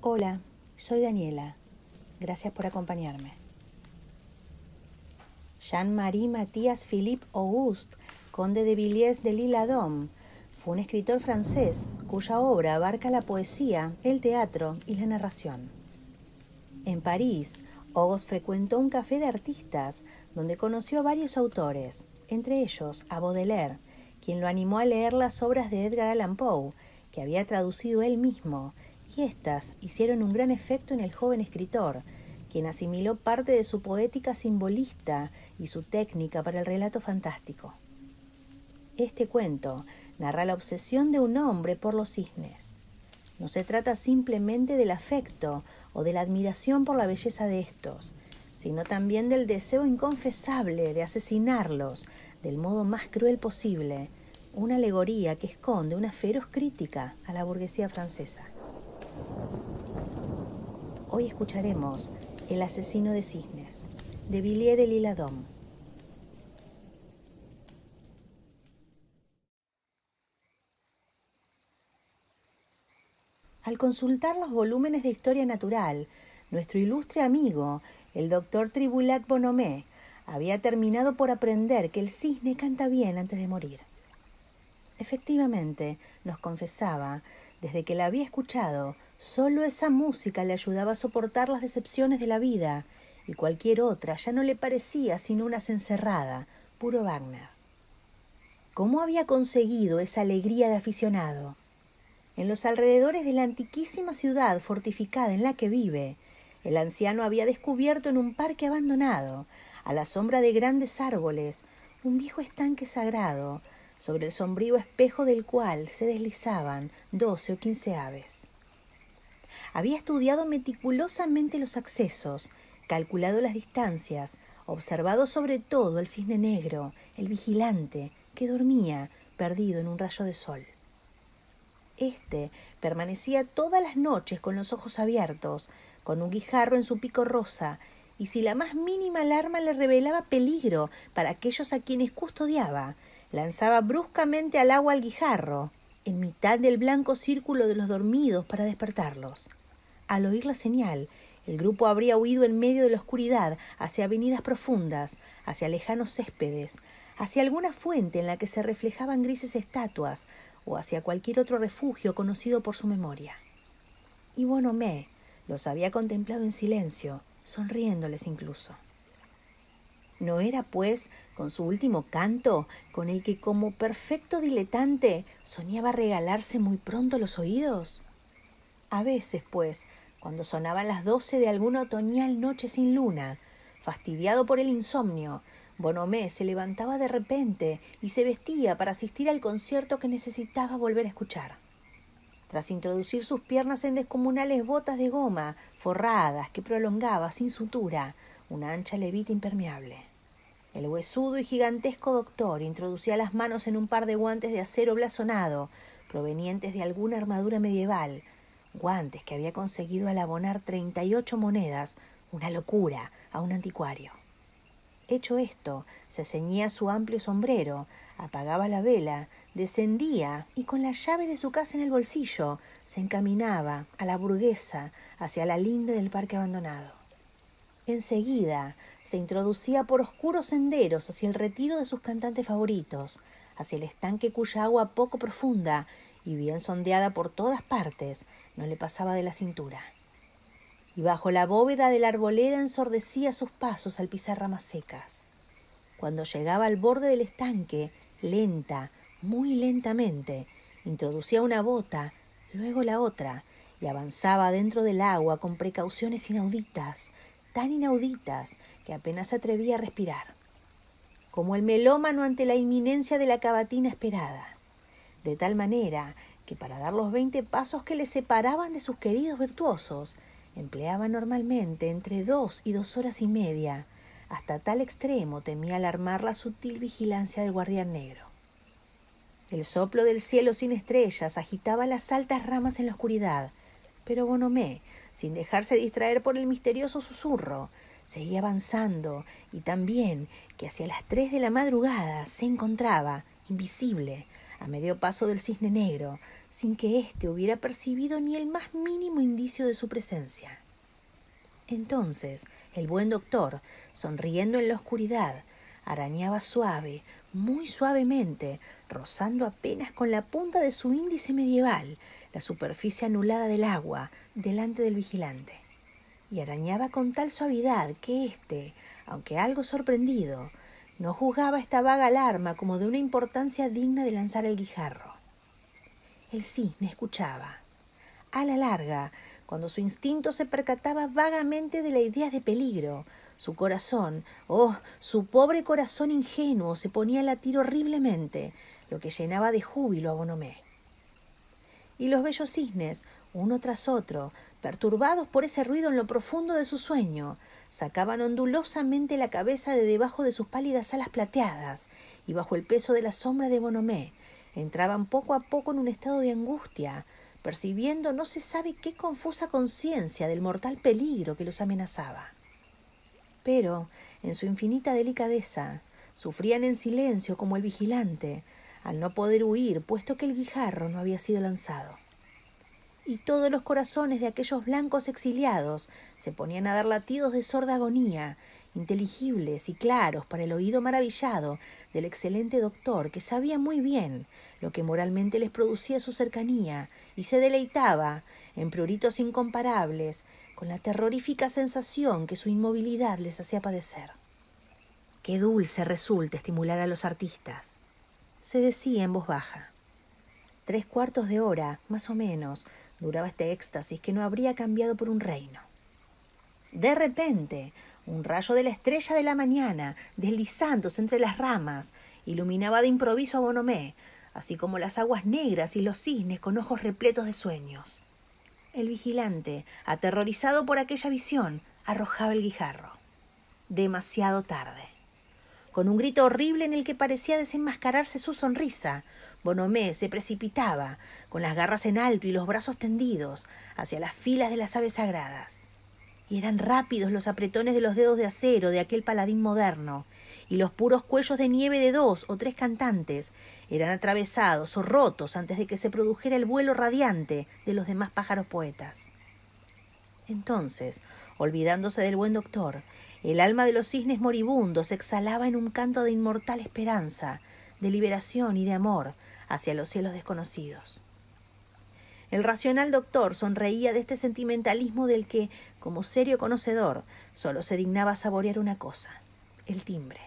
Hola, soy Daniela. Gracias por acompañarme. Jean-Marie Mathias Philippe Auguste, conde de Villiers de Lille Dom, fue un escritor francés cuya obra abarca la poesía, el teatro y la narración. En París, Auguste frecuentó un café de artistas donde conoció a varios autores, entre ellos a Baudelaire, quien lo animó a leer las obras de Edgar Allan Poe, que había traducido él mismo estas hicieron un gran efecto en el joven escritor, quien asimiló parte de su poética simbolista y su técnica para el relato fantástico. Este cuento narra la obsesión de un hombre por los cisnes. No se trata simplemente del afecto o de la admiración por la belleza de estos, sino también del deseo inconfesable de asesinarlos del modo más cruel posible, una alegoría que esconde una feroz crítica a la burguesía francesa. Hoy escucharemos El asesino de cisnes, de Villiers de Adam. Al consultar los volúmenes de historia natural, nuestro ilustre amigo, el doctor Tribulat Bonomé, había terminado por aprender que el cisne canta bien antes de morir. Efectivamente, nos confesaba, desde que la había escuchado, solo esa música le ayudaba a soportar las decepciones de la vida, y cualquier otra ya no le parecía sino una encerrada puro Wagner. ¿Cómo había conseguido esa alegría de aficionado? En los alrededores de la antiquísima ciudad fortificada en la que vive, el anciano había descubierto en un parque abandonado, a la sombra de grandes árboles, un viejo estanque sagrado sobre el sombrío espejo del cual se deslizaban doce o quince aves. Había estudiado meticulosamente los accesos, calculado las distancias, observado sobre todo el cisne negro, el vigilante, que dormía perdido en un rayo de sol. Este permanecía todas las noches con los ojos abiertos, con un guijarro en su pico rosa, y si la más mínima alarma le revelaba peligro para aquellos a quienes custodiaba, lanzaba bruscamente al agua el guijarro, en mitad del blanco círculo de los dormidos para despertarlos. Al oír la señal, el grupo habría huido en medio de la oscuridad, hacia avenidas profundas, hacia lejanos céspedes, hacia alguna fuente en la que se reflejaban grises estatuas, o hacia cualquier otro refugio conocido por su memoria. Y Bonomé los había contemplado en silencio, sonriéndoles incluso. No era, pues, con su último canto, con el que como perfecto diletante soñaba regalarse muy pronto los oídos. A veces, pues, cuando sonaban las doce de alguna otoñal noche sin luna, fastidiado por el insomnio, Bonomé se levantaba de repente y se vestía para asistir al concierto que necesitaba volver a escuchar. Tras introducir sus piernas en descomunales botas de goma, forradas, que prolongaba sin sutura, una ancha levita impermeable. El huesudo y gigantesco doctor introducía las manos en un par de guantes de acero blasonado, provenientes de alguna armadura medieval, guantes que había conseguido al 38 monedas, una locura, a un anticuario. Hecho esto, se ceñía su amplio sombrero, apagaba la vela, descendía y con la llave de su casa en el bolsillo se encaminaba a la burguesa hacia la linde del parque abandonado. Enseguida se introducía por oscuros senderos hacia el retiro de sus cantantes favoritos, hacia el estanque cuya agua poco profunda y bien sondeada por todas partes no le pasaba de la cintura. Y bajo la bóveda de la arboleda ensordecía sus pasos al pisar ramas secas. Cuando llegaba al borde del estanque, lenta, muy lentamente, introducía una bota, luego la otra, y avanzaba dentro del agua con precauciones inauditas, tan inauditas que apenas atrevía a respirar, como el melómano ante la inminencia de la cavatina esperada, de tal manera que para dar los 20 pasos que le separaban de sus queridos virtuosos, empleaba normalmente entre dos y dos horas y media, hasta tal extremo temía alarmar la sutil vigilancia del guardián negro. El soplo del cielo sin estrellas agitaba las altas ramas en la oscuridad, pero Bonomé sin dejarse distraer por el misterioso susurro. Seguía avanzando y también que hacia las tres de la madrugada se encontraba, invisible, a medio paso del cisne negro, sin que éste hubiera percibido ni el más mínimo indicio de su presencia. Entonces, el buen doctor, sonriendo en la oscuridad, arañaba suave, muy suavemente, rozando apenas con la punta de su índice medieval la superficie anulada del agua delante del vigilante, y arañaba con tal suavidad que éste, aunque algo sorprendido, no juzgaba esta vaga alarma como de una importancia digna de lanzar el guijarro. El cisne escuchaba. A la larga, cuando su instinto se percataba vagamente de la idea de peligro, su corazón, oh, su pobre corazón ingenuo se ponía a latir horriblemente, lo que llenaba de júbilo a Bonomé. Y los bellos cisnes, uno tras otro, perturbados por ese ruido en lo profundo de su sueño, sacaban ondulosamente la cabeza de debajo de sus pálidas alas plateadas, y bajo el peso de la sombra de Bonomé, entraban poco a poco en un estado de angustia, percibiendo no se sabe qué confusa conciencia del mortal peligro que los amenazaba pero, en su infinita delicadeza, sufrían en silencio como el vigilante, al no poder huir, puesto que el guijarro no había sido lanzado. Y todos los corazones de aquellos blancos exiliados se ponían a dar latidos de sorda agonía, inteligibles y claros para el oído maravillado del excelente doctor que sabía muy bien lo que moralmente les producía su cercanía y se deleitaba en pruritos incomparables con la terrorífica sensación que su inmovilidad les hacía padecer. Qué dulce resulta estimular a los artistas, se decía en voz baja. Tres cuartos de hora, más o menos, duraba este éxtasis que no habría cambiado por un reino. De repente, un rayo de la estrella de la mañana, deslizándose entre las ramas, iluminaba de improviso a Bonomé, así como las aguas negras y los cisnes con ojos repletos de sueños. El vigilante, aterrorizado por aquella visión, arrojaba el guijarro. Demasiado tarde. Con un grito horrible en el que parecía desenmascararse su sonrisa, Bonomé se precipitaba, con las garras en alto y los brazos tendidos, hacia las filas de las aves sagradas. Y eran rápidos los apretones de los dedos de acero de aquel paladín moderno, y los puros cuellos de nieve de dos o tres cantantes eran atravesados o rotos antes de que se produjera el vuelo radiante de los demás pájaros poetas. Entonces, olvidándose del buen doctor, el alma de los cisnes moribundos exhalaba en un canto de inmortal esperanza, de liberación y de amor hacia los cielos desconocidos. El racional doctor sonreía de este sentimentalismo del que, como serio conocedor, solo se dignaba saborear una cosa, el timbre.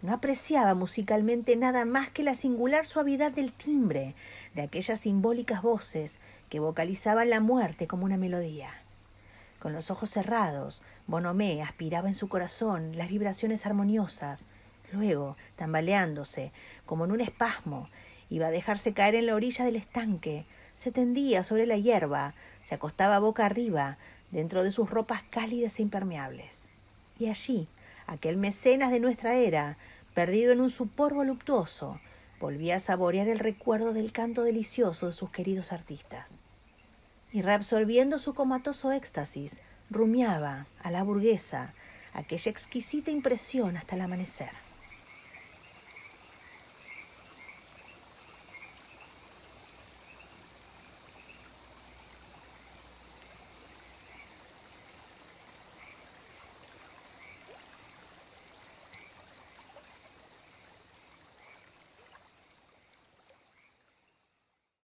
No apreciaba musicalmente nada más que la singular suavidad del timbre, de aquellas simbólicas voces que vocalizaban la muerte como una melodía. Con los ojos cerrados, Bonomé aspiraba en su corazón las vibraciones armoniosas. Luego, tambaleándose, como en un espasmo, iba a dejarse caer en la orilla del estanque. Se tendía sobre la hierba, se acostaba boca arriba, dentro de sus ropas cálidas e impermeables. Y allí, aquel mecenas de nuestra era, perdido en un supor voluptuoso, volvía a saborear el recuerdo del canto delicioso de sus queridos artistas. Y reabsorbiendo su comatoso éxtasis, rumiaba a la burguesa aquella exquisita impresión hasta el amanecer.